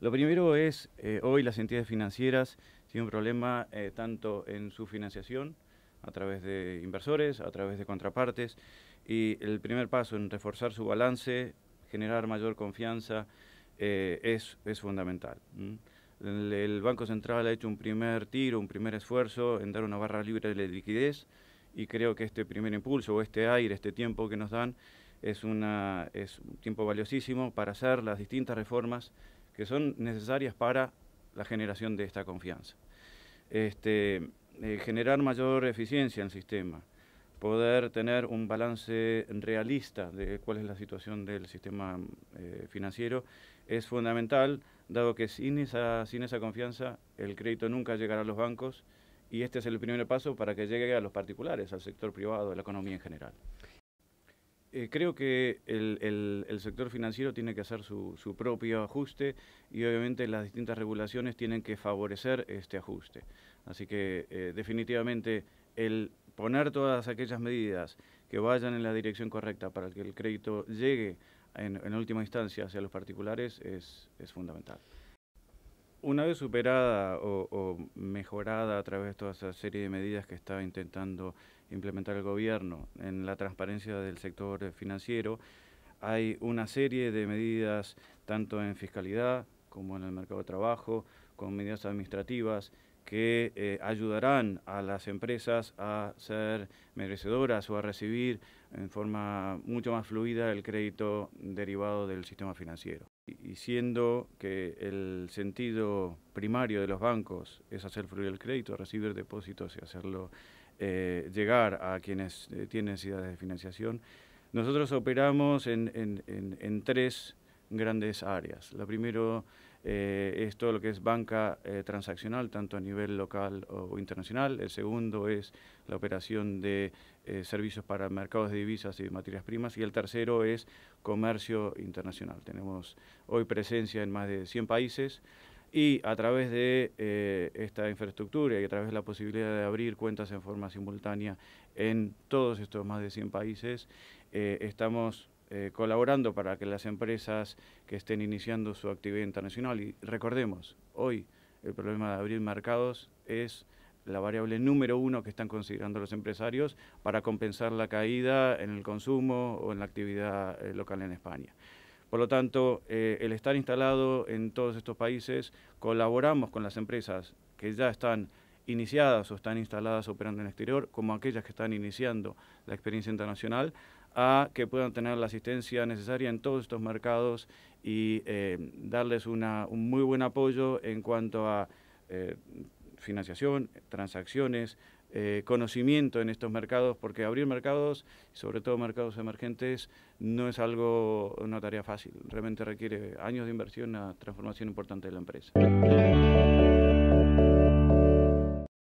Lo primero es, eh, hoy las entidades financieras tienen un problema eh, tanto en su financiación, a través de inversores, a través de contrapartes, y el primer paso en reforzar su balance, generar mayor confianza, eh, es, es, fundamental. El, Banco Central ha hecho un primer tiro, un primer esfuerzo en dar una barra libre de liquidez, y creo que este primer impulso, o este aire, este tiempo que nos dan, es, una, un tiempo valiosísimo para hacer las distintas reformas que son necesarias para la generación de esta confianza. Este, eh, generar mayor eficiencia en el sistema, poder tener un balance realista de cuál es la situación del sistema eh, financiero es fundamental, dado que sin esa, sin esa confianza el crédito nunca llegará a los bancos y este es el primer paso para que llegue a los particulares, al sector privado, a la economía en general. Eh, creo que el, sector financiero tiene que hacer su, propio ajuste y obviamente las distintas regulaciones tienen que favorecer este ajuste. Así que eh, definitivamente el poner todas aquellas medidas que vayan en la dirección correcta para que el crédito llegue en, última instancia hacia los particulares es fundamental una vez superada o, mejorada a través de toda esa serie de medidas que está intentando implementar el gobierno en la transparencia del sector financiero, hay una serie de medidas tanto en fiscalidad como en el mercado de trabajo, con medidas administrativas que eh, ayudarán a las empresas a ser merecedoras o a recibir en forma mucho más fluida el crédito derivado del sistema financiero y siendo que el sentido primario de los bancos es hacer fluir el crédito, recibir depósitos y hacerlo eh, llegar a quienes eh, tienen necesidades de financiación, nosotros operamos en, en tres grandes áreas. La primero eh, es todo lo que es banca eh, transaccional, tanto a nivel local o internacional. El segundo es la operación de eh, servicios para mercados de divisas y materias primas. Y el tercero es comercio internacional. Tenemos hoy presencia en más de 100 países. Y a través de esta infraestructura y a través de la posibilidad de abrir cuentas en forma simultánea en todos estos más de 100 países, estamos eh, colaborando para que las empresas que estén iniciando su actividad internacional, y recordemos, hoy el problema de abrir mercados es la variable número uno que están considerando los empresarios para compensar la caída en el consumo o en la actividad eh, local en España. Por lo tanto, eh, el estar instalado en todos estos países, colaboramos con las empresas que ya están iniciadas o están instaladas operando en el exterior, como aquellas que están iniciando la experiencia internacional, a que puedan tener la asistencia necesaria en todos estos mercados y eh, darles un muy buen apoyo en cuanto a eh, financiación, transacciones, eh, conocimiento en estos mercados, porque abrir mercados, sobre todo mercados emergentes, no es algo, una tarea fácil. Realmente requiere años de inversión, una transformación importante de la empresa.